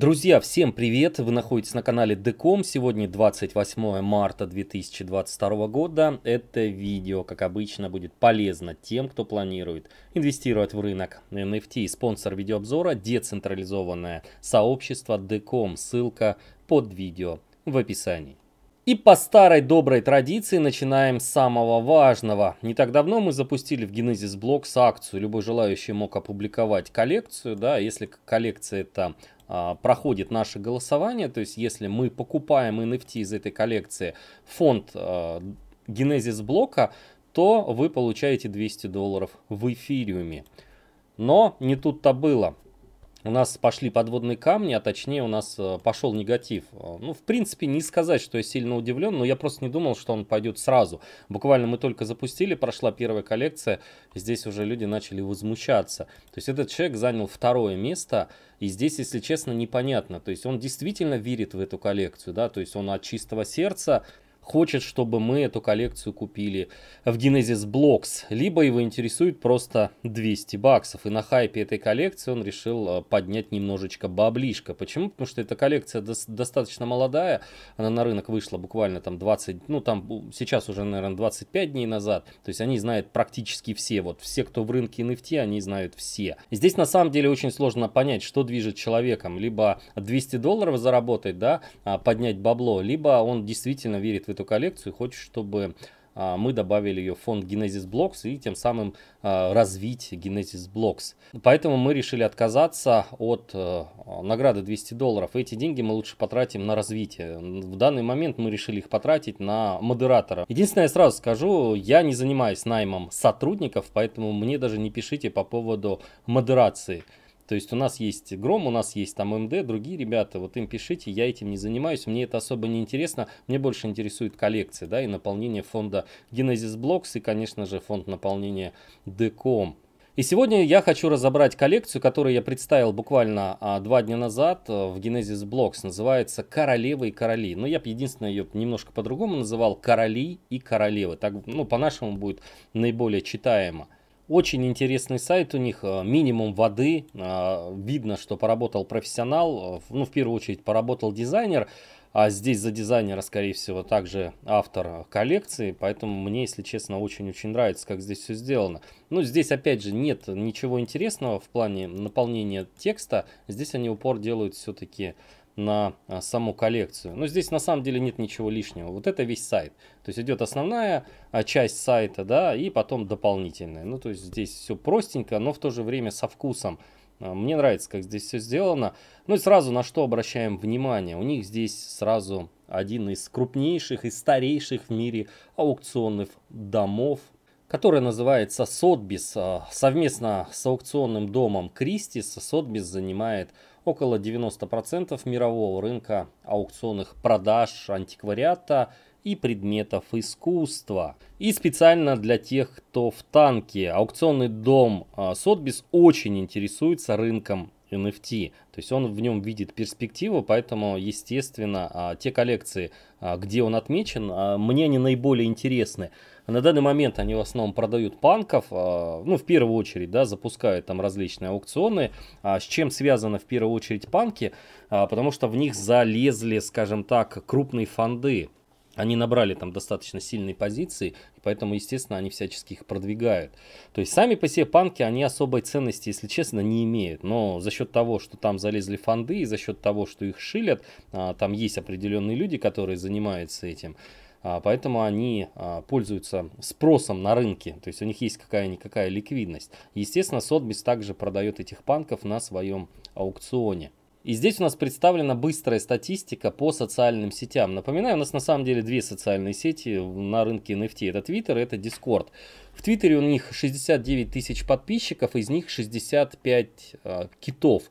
Друзья, всем привет! Вы находитесь на канале Деком. Сегодня 28 марта 2022 года. Это видео, как обычно, будет полезно тем, кто планирует инвестировать в рынок NFT. Спонсор видеообзора – децентрализованное сообщество Деком. Ссылка под видео в описании. И по старой доброй традиции начинаем с самого важного. Не так давно мы запустили в Genesis Blocks акцию. Любой желающий мог опубликовать коллекцию. Да, если коллекция это а, проходит наше голосование, то есть если мы покупаем NFT из этой коллекции фонд а, Genesis блока, то вы получаете 200 долларов в эфириуме. Но не тут-то было у нас пошли подводные камни, а точнее у нас э, пошел негатив. Э, ну, в принципе, не сказать, что я сильно удивлен, но я просто не думал, что он пойдет сразу. Буквально мы только запустили, прошла первая коллекция, здесь уже люди начали возмущаться. То есть этот человек занял второе место, и здесь, если честно, непонятно. То есть он действительно верит в эту коллекцию, да, то есть он от чистого сердца хочет, чтобы мы эту коллекцию купили в Genesis Blocks, либо его интересует просто 200 баксов. И на хайпе этой коллекции он решил э, поднять немножечко баблишко. Почему? Потому что эта коллекция до достаточно молодая, она на рынок вышла буквально там 20, ну там сейчас уже, наверное, 25 дней назад. То есть они знают практически все, вот все, кто в рынке NFT, они знают все. Здесь на самом деле очень сложно понять, что движет человеком. Либо 200 долларов заработать, да, а поднять бабло, либо он действительно верит в эту эту коллекцию, хочешь, чтобы а, мы добавили ее в фонд Genesis Blocks и тем самым а, развить Genesis Blocks. Поэтому мы решили отказаться от э, награды 200 долларов. Эти деньги мы лучше потратим на развитие. В данный момент мы решили их потратить на модератора. Единственное, я сразу скажу, я не занимаюсь наймом сотрудников, поэтому мне даже не пишите по поводу модерации. То есть у нас есть Гром, у нас есть там МД, другие ребята, вот им пишите, я этим не занимаюсь, мне это особо не интересно, мне больше интересует коллекция, да, и наполнение фонда Genesis Blocks и, конечно же, фонд наполнения DCOM. И сегодня я хочу разобрать коллекцию, которую я представил буквально а, два дня назад а, в Genesis Blocks. Называется «Королевы и короли». Но я бы единственное ее немножко по-другому называл «Короли и королевы». Так, ну, по-нашему будет наиболее читаемо. Очень интересный сайт у них, э, минимум воды, э, видно, что поработал профессионал, э, ну, в первую очередь поработал дизайнер, а здесь за дизайнера, скорее всего, также автор коллекции, поэтому мне, если честно, очень-очень нравится, как здесь все сделано. Ну, здесь, опять же, нет ничего интересного в плане наполнения текста, здесь они упор делают все-таки на а, саму коллекцию. Но здесь на самом деле нет ничего лишнего. Вот это весь сайт. То есть идет основная а, часть сайта, да, и потом дополнительная. Ну, то есть здесь все простенько, но в то же время со вкусом. А, мне нравится, как здесь все сделано. Ну и сразу на что обращаем внимание. У них здесь сразу один из крупнейших и старейших в мире аукционных домов, который называется Сотбис. Совместно с аукционным домом Кристис Сотбис занимает около 90% мирового рынка аукционных продаж антиквариата и предметов искусства. И специально для тех, кто в танке, аукционный дом Сотбис а, очень интересуется рынком NFT. То есть он в нем видит перспективу, поэтому, естественно, а, те коллекции, а, где он отмечен, а, мне они наиболее интересны. На данный момент они в основном продают панков, ну, в первую очередь, да, запускают там различные аукционы. С чем связаны в первую очередь панки? Потому что в них залезли, скажем так, крупные фонды они набрали там достаточно сильные позиции, и поэтому, естественно, они всячески их продвигают. То есть сами по себе панки, они особой ценности, если честно, не имеют. Но за счет того, что там залезли фонды, и за счет того, что их шилят, а, там есть определенные люди, которые занимаются этим. А, поэтому они а, пользуются спросом на рынке, то есть у них есть какая-никакая ликвидность. Естественно, Сотбис также продает этих панков на своем аукционе. И здесь у нас представлена быстрая статистика по социальным сетям. Напоминаю, у нас на самом деле две социальные сети на рынке NFT. Это Twitter и это Discord. В Твиттере у них 69 тысяч подписчиков, из них 65 э, а, китов.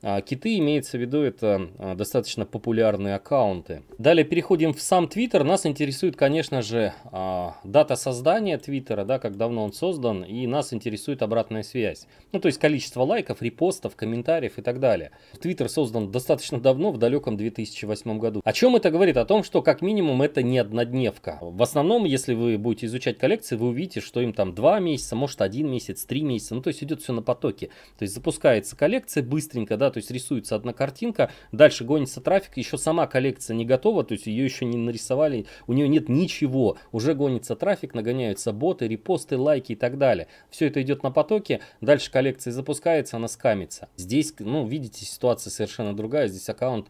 А киты имеется в виду это э, достаточно популярные аккаунты. Далее переходим в сам Твиттер. Нас интересует, конечно же, э, дата создания Твиттера, да, как давно он создан, и нас интересует обратная связь. Ну, то есть количество лайков, репостов, комментариев и так далее. Твиттер создан достаточно давно, в далеком 2008 году. О чем это говорит? О том, что как минимум это не однодневка. В основном, если вы будете изучать коллекции, вы увидите, что им там 2 месяца, может 1 месяц, 3 месяца, ну то есть идет все на потоке. То есть запускается коллекция быстренько, да, то есть рисуется одна картинка, дальше гонится трафик, еще сама коллекция не готова, то есть ее еще не нарисовали, у нее нет ничего, уже гонится трафик, нагоняются боты, репосты, лайки и так далее. Все это идет на потоке, дальше коллекция запускается, она скамится. Здесь, ну, видите, ситуация совершенно другая, здесь аккаунт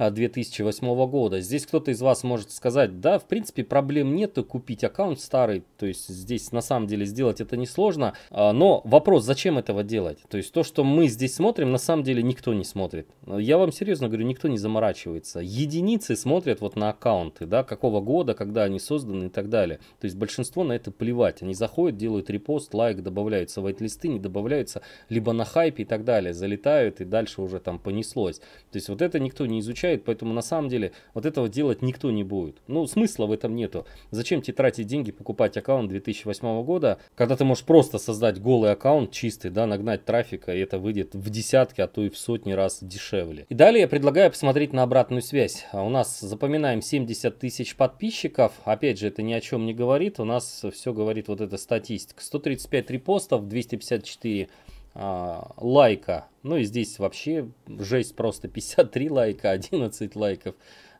2008 а, года. Здесь кто-то из вас может сказать, да, в принципе, проблем нет купить аккаунт старый, то есть здесь на самом деле сделать это несложно. А, но вопрос, зачем этого делать? То есть то, что мы здесь смотрим, на самом деле никто не смотрит. Я вам серьезно говорю, никто не заморачивается. Единицы смотрят вот на аккаунты, да, какого года, когда они созданы и так далее. То есть большинство на это плевать. Они заходят, делают репост, лайк, добавляются в листы, не добавляются, либо на хайпе и так далее, залетают и дальше уже там понеслось. То есть вот это никто не изучает, поэтому на самом деле вот этого делать никто не будет. Ну, смысла в этом нету. Зачем тебе тратить деньги, покупать аккаунт 2008 года? года, когда ты можешь просто создать голый аккаунт чистый, да, нагнать трафика, и это выйдет в десятки, а то и в сотни раз дешевле. И далее я предлагаю посмотреть на обратную связь. А у нас, запоминаем, 70 тысяч подписчиков. Опять же, это ни о чем не говорит. У нас все говорит вот эта статистика. 135 репостов, 254 а, лайка. Ну и здесь вообще жесть просто 53 лайка, 11 лайков.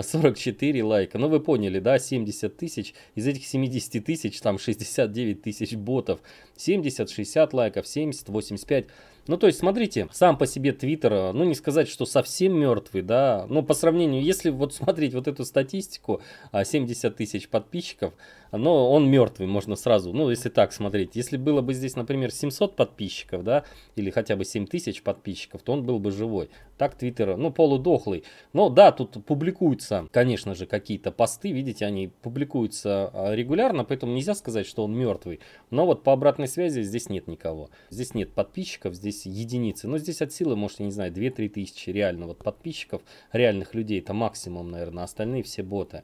44 лайка. Ну вы поняли, да, 70 тысяч. Из этих 70 тысяч там 69 тысяч ботов. 70, 60 лайков, 70, 85. Ну, то есть, смотрите, сам по себе Твиттер, э, ну, не сказать, что совсем мертвый, да, но по сравнению, если вот смотреть вот эту статистику, 70 а, тысяч подписчиков, но он мертвый, можно сразу, ну, если так смотреть. Если было бы здесь, например, 700 подписчиков, да, или хотя бы 7 тысяч подписчиков, то он был бы живой. Так Твиттер, ну, полудохлый. Но да, тут публикуются, конечно же, какие-то посты, видите, они публикуются а, регулярно, поэтому нельзя сказать, что он мертвый. Но вот по обратной связи здесь нет никого. Здесь нет подписчиков, здесь единицы. Но здесь от силы, может, я не знаю, 2-3 тысячи реально вот подписчиков, реальных людей, это максимум, наверное, остальные все боты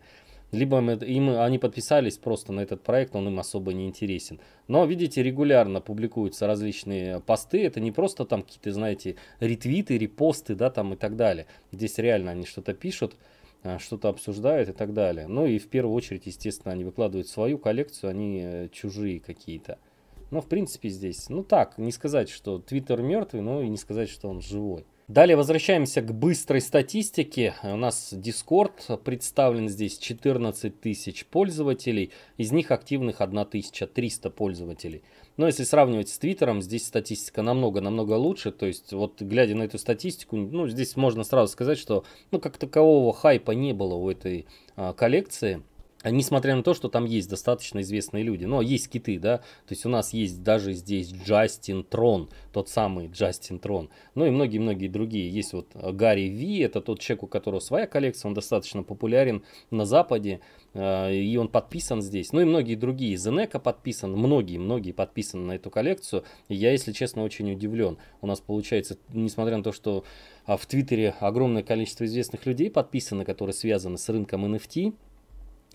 либо им, они подписались просто на этот проект, он им особо не интересен. Но, видите, регулярно публикуются различные посты, это не просто там какие-то, знаете, ретвиты, репосты, да, там и так далее. Здесь реально они что-то пишут, а, что-то обсуждают и так далее. Ну и в первую очередь, естественно, они выкладывают свою коллекцию, они а э, чужие какие-то. Но, в принципе, здесь, ну так, не сказать, что Твиттер мертвый, но и не сказать, что он живой. Далее возвращаемся к быстрой статистике. У нас Discord представлен здесь 14 тысяч пользователей, из них активных 1300 пользователей. Но если сравнивать с Твиттером, здесь статистика намного-намного лучше. То есть, вот глядя на эту статистику, ну, здесь можно сразу сказать, что ну, как такового хайпа не было у этой а, коллекции. Несмотря на то, что там есть достаточно известные люди. Но есть киты, да. То есть у нас есть даже здесь Джастин Трон, тот самый Джастин Трон. Ну и многие-многие другие. Есть вот э, Гарри Ви, это тот человек, у которого своя коллекция. Он достаточно популярен на Западе. Э, и он подписан здесь. Ну и многие другие. Зенека подписан. Многие-многие подписаны на эту коллекцию. И я, если честно, очень удивлен. У нас получается, несмотря на то, что а, в Твиттере огромное количество известных людей подписаны, которые связаны с рынком NFT,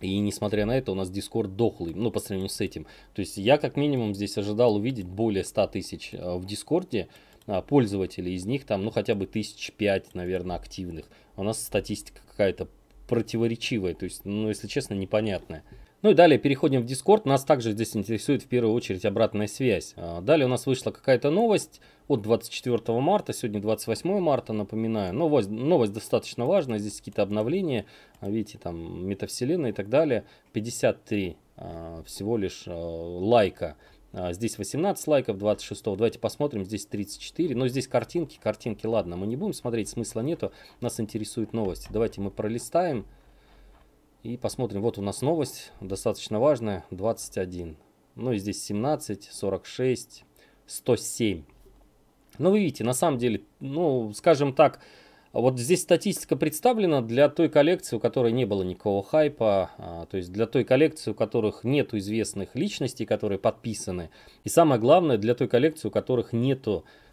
и несмотря на это, у нас Дискорд дохлый, ну, по сравнению с этим. То есть я как минимум здесь ожидал увидеть более 100 тысяч э, в Дискорде а, пользователей, из них там, ну, хотя бы тысяч пять, наверное, активных. У нас статистика какая-то противоречивая, то есть, ну, если честно, непонятная. Ну и далее переходим в Discord. Нас также здесь интересует в первую очередь обратная связь. А, далее у нас вышла какая-то новость от 24 марта, сегодня 28 марта, напоминаю. Новость, ну, новость достаточно важная, здесь какие-то обновления, а, видите, там метавселенная и так далее. 53 а, всего лишь лайка. Здесь 18 лайков, 26. Давайте посмотрим, здесь 34. Но здесь картинки, картинки, ладно, мы не будем смотреть, смысла нету. Нас интересуют новости. Давайте мы пролистаем. И посмотрим, вот у нас новость, достаточно важная, 21. Ну и здесь 17, 46, 107. Ну вы видите, на самом деле, ну скажем так, вот здесь статистика представлена для той коллекции, у которой не было никакого хайпа, а, то есть для той коллекции, у которых нет известных личностей, которые подписаны. И самое главное, для той коллекции, у которых нет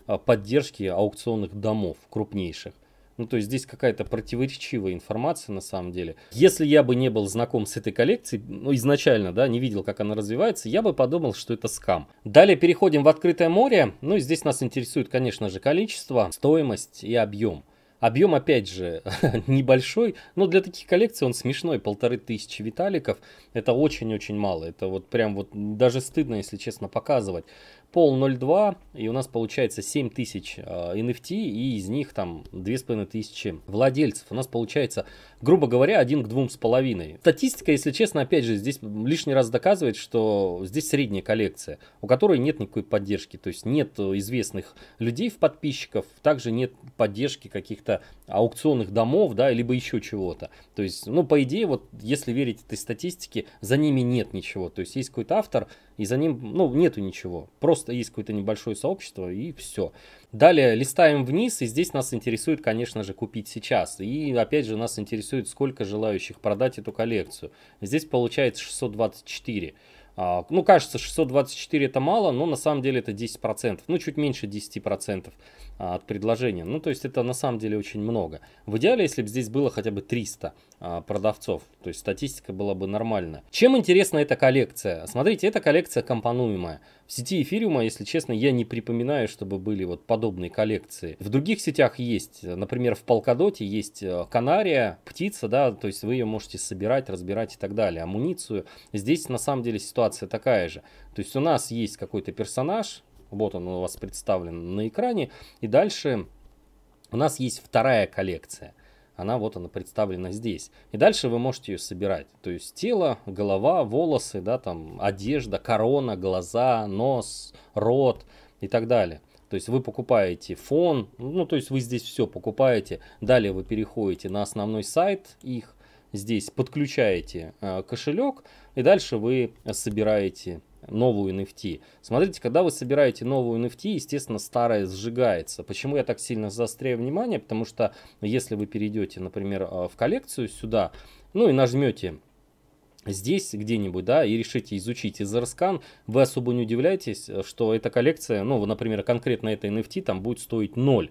а, поддержки аукционных домов крупнейших. Ну, то есть здесь какая-то противоречивая информация на самом деле. Если я бы не был знаком с этой коллекцией, ну, изначально, да, не видел, как она развивается, я бы подумал, что это скам. Далее переходим в открытое море. Ну, и здесь нас интересует, конечно же, количество, стоимость и объем. Объем, опять же, небольшой, но для таких коллекций он смешной. Полторы тысячи виталиков. Это очень-очень мало. Это вот прям вот даже стыдно, если честно, показывать пол 0.2, и у нас получается 7000 э, NFT, и из них там 2500 владельцев. У нас получается грубо говоря, один к двум с половиной. Статистика, если честно, опять же, здесь лишний раз доказывает, что здесь средняя коллекция, у которой нет никакой поддержки, то есть нет известных людей в подписчиков, также нет поддержки каких-то аукционных домов, да, либо еще чего-то. То есть, ну, по идее, вот если верить этой статистике, за ними нет ничего. То есть есть какой-то автор, и за ним, ну, нету ничего. Просто есть какое-то небольшое сообщество, и все. Далее листаем вниз, и здесь нас интересует, конечно же, купить сейчас. И опять же нас интересует, сколько желающих продать эту коллекцию. Здесь получается 624. А, ну, кажется, 624 это мало, но на самом деле это 10%, ну, чуть меньше 10% а, от предложения. Ну, то есть это на самом деле очень много. В идеале, если бы здесь было хотя бы 300 а, продавцов, то есть статистика была бы нормальная. Чем интересна эта коллекция? Смотрите, эта коллекция компонуемая. В сети эфириума, если честно, я не припоминаю, чтобы были вот подобные коллекции. В других сетях есть, например, в Полкадоте есть э, канария, птица, да, то есть вы ее можете собирать, разбирать и так далее. Амуницию. Здесь на самом деле ситуация такая же. То есть у нас есть какой-то персонаж, вот он у вас представлен на экране, и дальше у нас есть вторая коллекция она вот она представлена здесь. И дальше вы можете ее собирать. То есть тело, голова, волосы, да, там одежда, корона, глаза, нос, рот и так далее. То есть вы покупаете фон, ну то есть вы здесь все покупаете. Далее вы переходите на основной сайт их, здесь подключаете э, кошелек и дальше вы собираете новую NFT. Смотрите, когда вы собираете новую NFT, естественно, старая сжигается. Почему я так сильно заостряю внимание? Потому что если вы перейдете, например, а, в коллекцию сюда, ну и нажмете здесь где-нибудь, да, и решите изучить изерскан, вы особо не удивляйтесь, что эта коллекция, ну, например, конкретно эта NFT там будет стоить 0.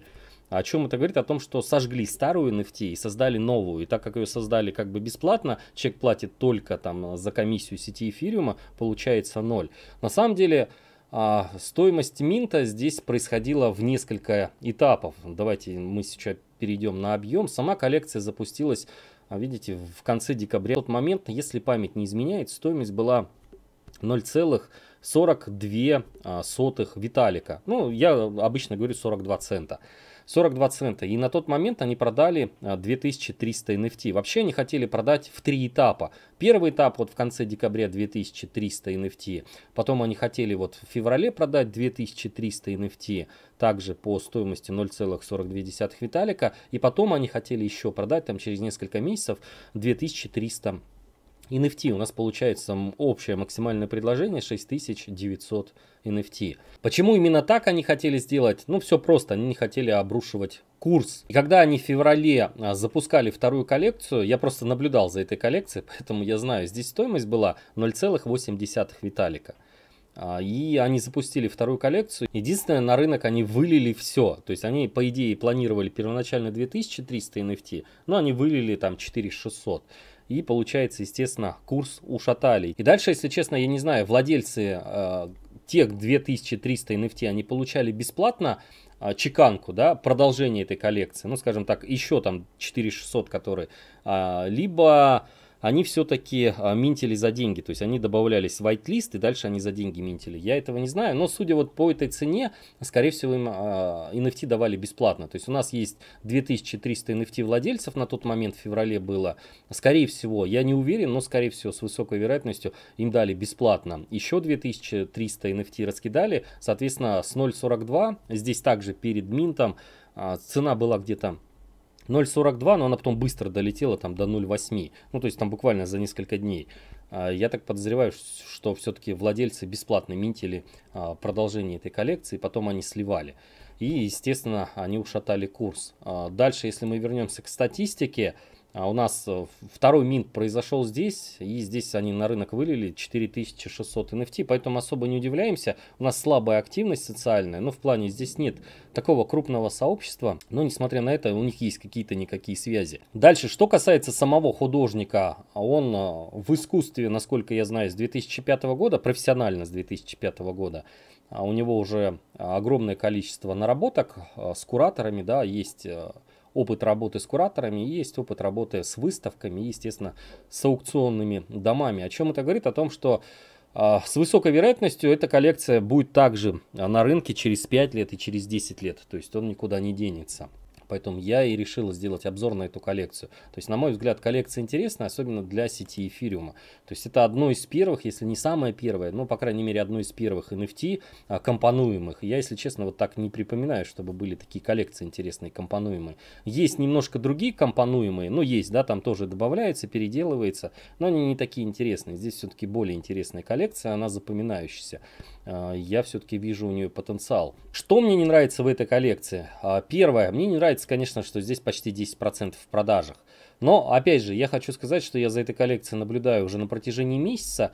О чем это говорит? О том, что сожгли старую NFT и создали новую. И так как ее создали как бы бесплатно, человек платит только там за комиссию сети эфириума, получается ноль. На самом деле а, стоимость минта здесь происходила в несколько этапов. Давайте мы сейчас перейдем на объем. Сама коллекция запустилась, а, видите, в конце декабря. В тот момент, если память не изменяет, стоимость была 0,0. 42 а, сотых Виталика. Ну, я обычно говорю 42 цента. 42 цента. И на тот момент они продали 2300 а, NFT. Вообще они хотели продать в три этапа. Первый этап вот в конце декабря 2300 NFT. Потом они хотели вот в феврале продать 2300 NFT также по стоимости 0,42 виталика. И потом они хотели еще продать там через несколько месяцев 2300 NFT. NFT. У нас получается общее максимальное предложение 6900 NFT. Почему именно так они хотели сделать? Ну, все просто, они не хотели обрушивать курс. И когда они в феврале а, запускали вторую коллекцию, я просто наблюдал за этой коллекцией, поэтому я знаю, здесь стоимость была 0,8 Виталика. А, и они запустили вторую коллекцию. Единственное, на рынок они вылили все. То есть они, по идее, планировали первоначально 2300 NFT, но они вылили там 4600 и получается, естественно, курс ушатали. И дальше, если честно, я не знаю, владельцы э, тех 2300 NFT, они получали бесплатно э, чеканку, да, продолжение этой коллекции, ну, скажем так, еще там 4600, которые, э, либо они все-таки а, минтили за деньги. То есть они добавлялись в whitelist, и дальше они за деньги минтили. Я этого не знаю, но судя вот по этой цене, скорее всего, им NFT а, давали бесплатно. То есть у нас есть 2300 NFT владельцев на тот момент в феврале было. Скорее всего, я не уверен, но скорее всего с высокой вероятностью им дали бесплатно. Еще 2300 NFT раскидали, соответственно, с 0.42. Здесь также перед минтом а, цена была где-то 0.42, но она потом быстро долетела там до 0.8. Ну, то есть там буквально за несколько дней. А, я так подозреваю, что все-таки владельцы бесплатно минтили а, продолжение этой коллекции, потом они сливали. И, естественно, они ушатали курс. А, дальше, если мы вернемся к статистике, а у нас э, второй минт произошел здесь, и здесь они на рынок вылили 4600 NFT, поэтому особо не удивляемся. У нас слабая активность социальная, но в плане здесь нет такого крупного сообщества, но несмотря на это у них есть какие-то никакие связи. Дальше, что касается самого художника, он э, в искусстве, насколько я знаю, с 2005 года, профессионально с 2005 года, а у него уже огромное количество наработок э, с кураторами, да, есть опыт работы с кураторами, есть опыт работы с выставками, естественно, с аукционными домами. О чем это говорит? О том, что а, с высокой вероятностью эта коллекция будет также а, на рынке через 5 лет и через 10 лет. То есть он никуда не денется поэтому я и решил сделать обзор на эту коллекцию. То есть, на мой взгляд, коллекция интересна, особенно для сети эфириума. То есть, это одно из первых, если не самое первое, но, ну, по крайней мере, одно из первых NFT а, компонуемых. Я, если честно, вот так не припоминаю, чтобы были такие коллекции интересные, компонуемые. Есть немножко другие компонуемые, но ну, есть, да, там тоже добавляется, переделывается, но они не такие интересные. Здесь все-таки более интересная коллекция, она запоминающаяся. А, я все-таки вижу у нее потенциал. Что мне не нравится в этой коллекции? А, первое, мне не нравится Получается, конечно, что здесь почти 10% в продажах. Но, опять же, я хочу сказать, что я за этой коллекцией наблюдаю уже на протяжении месяца.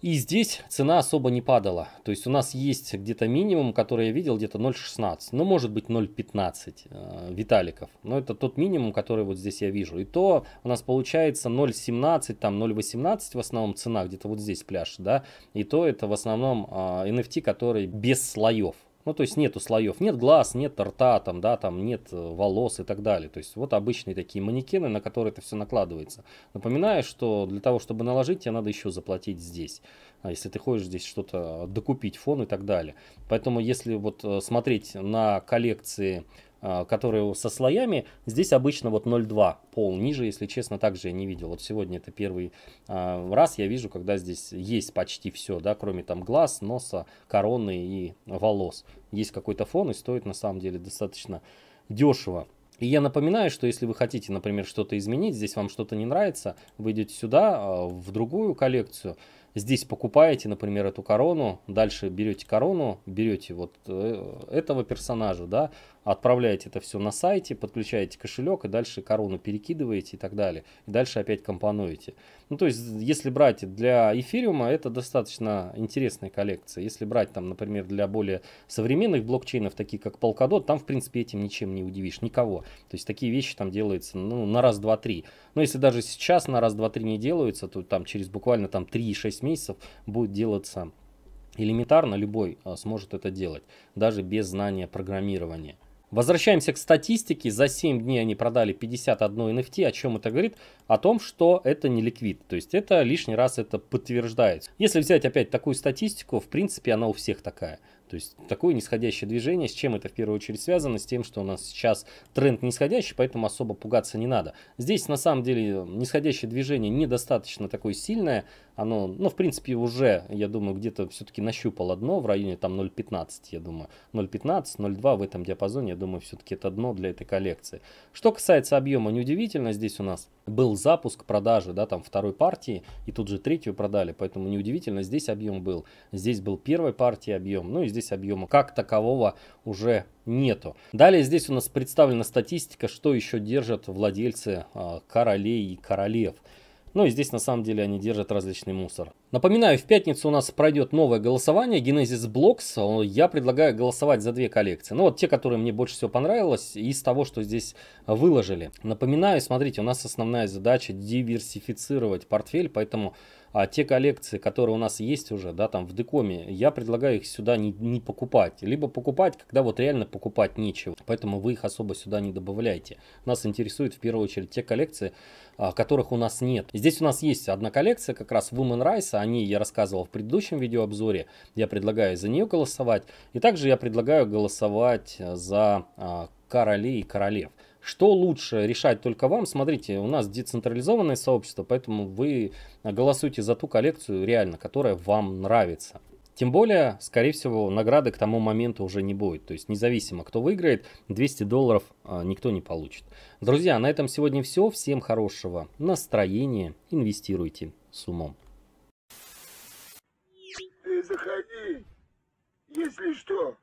И здесь цена особо не падала. То есть у нас есть где-то минимум, который я видел, где-то 0,16. Ну, может быть, 0,15 э, виталиков. Но это тот минимум, который вот здесь я вижу. И то у нас получается 0,17, там 0,18 в основном цена, где-то вот здесь пляж, да. И то это в основном а, э, NFT, который без слоев. Ну, то есть нету слоев, нет глаз, нет рта, там, да, там нет э, волос и так далее. То есть вот обычные такие манекены, на которые это все накладывается. Напоминаю, что для того, чтобы наложить, тебе надо еще заплатить здесь. А если ты хочешь здесь что-то докупить, фон и так далее. Поэтому если вот э, смотреть на коллекции а, которые со слоями. Здесь обычно вот 0,2 пол ниже, если честно, также я не видел. Вот сегодня это первый а, раз я вижу, когда здесь есть почти все, да, кроме там глаз, носа, короны и волос. Есть какой-то фон и стоит на самом деле достаточно дешево. И я напоминаю, что если вы хотите, например, что-то изменить, здесь вам что-то не нравится, вы идете сюда, а, в другую коллекцию, здесь покупаете, например, эту корону, дальше берете корону, берете вот э, этого персонажа, да, отправляете это все на сайте, подключаете кошелек и дальше корону перекидываете и так далее. И дальше опять компонуете. Ну, то есть, если брать для эфириума, это достаточно интересная коллекция. Если брать, там, например, для более современных блокчейнов, такие как Polkadot, там, в принципе, этим ничем не удивишь никого. То есть, такие вещи там делаются ну, на раз, два, три. Но если даже сейчас на раз, два, три не делаются, то там через буквально там 3-6 месяцев будет делаться элементарно любой а, сможет это делать, даже без знания программирования. Возвращаемся к статистике. За 7 дней они продали 51 NFT. О чем это говорит? О том, что это не ликвид. То есть это лишний раз это подтверждается. Если взять опять такую статистику, в принципе она у всех такая. То есть такое нисходящее движение, с чем это в первую очередь связано? С тем, что у нас сейчас тренд нисходящий, поэтому особо пугаться не надо. Здесь на самом деле нисходящее движение недостаточно такое сильное. Оно, ну, в принципе, уже, я думаю, где-то все-таки нащупало дно в районе там 0.15, я думаю. 0.15, 0.2 в этом диапазоне, я думаю, все-таки это дно для этой коллекции. Что касается объема, неудивительно, здесь у нас был запуск продажи, да, там второй партии, и тут же третью продали, поэтому неудивительно, здесь объем был. Здесь был первой партии объем, ну и здесь здесь объема как такового уже нету. Далее здесь у нас представлена статистика, что еще держат владельцы а, королей и королев. Ну и здесь на самом деле они держат различный мусор. Напоминаю, в пятницу у нас пройдет новое голосование Genesis Blocks. Я предлагаю голосовать за две коллекции. Ну вот те, которые мне больше всего понравилось из того, что здесь выложили. Напоминаю, смотрите, у нас основная задача диверсифицировать портфель, поэтому а те коллекции, которые у нас есть уже, да, там в Декоме, я предлагаю их сюда не, не покупать. Либо покупать, когда вот реально покупать нечего. Поэтому вы их особо сюда не добавляйте. Нас интересуют в первую очередь те коллекции, а, которых у нас нет. Здесь у нас есть одна коллекция, как раз Woman Rice. О ней я рассказывал в предыдущем видеообзоре. Я предлагаю за нее голосовать. И также я предлагаю голосовать за а, королей и королев. Что лучше решать только вам? Смотрите, у нас децентрализованное сообщество, поэтому вы голосуйте за ту коллекцию реально, которая вам нравится. Тем более, скорее всего, награды к тому моменту уже не будет. То есть, независимо, кто выиграет, 200 долларов а, никто не получит. Друзья, на этом сегодня все. Всем хорошего настроения. Инвестируйте с умом. Ты заходи, если что.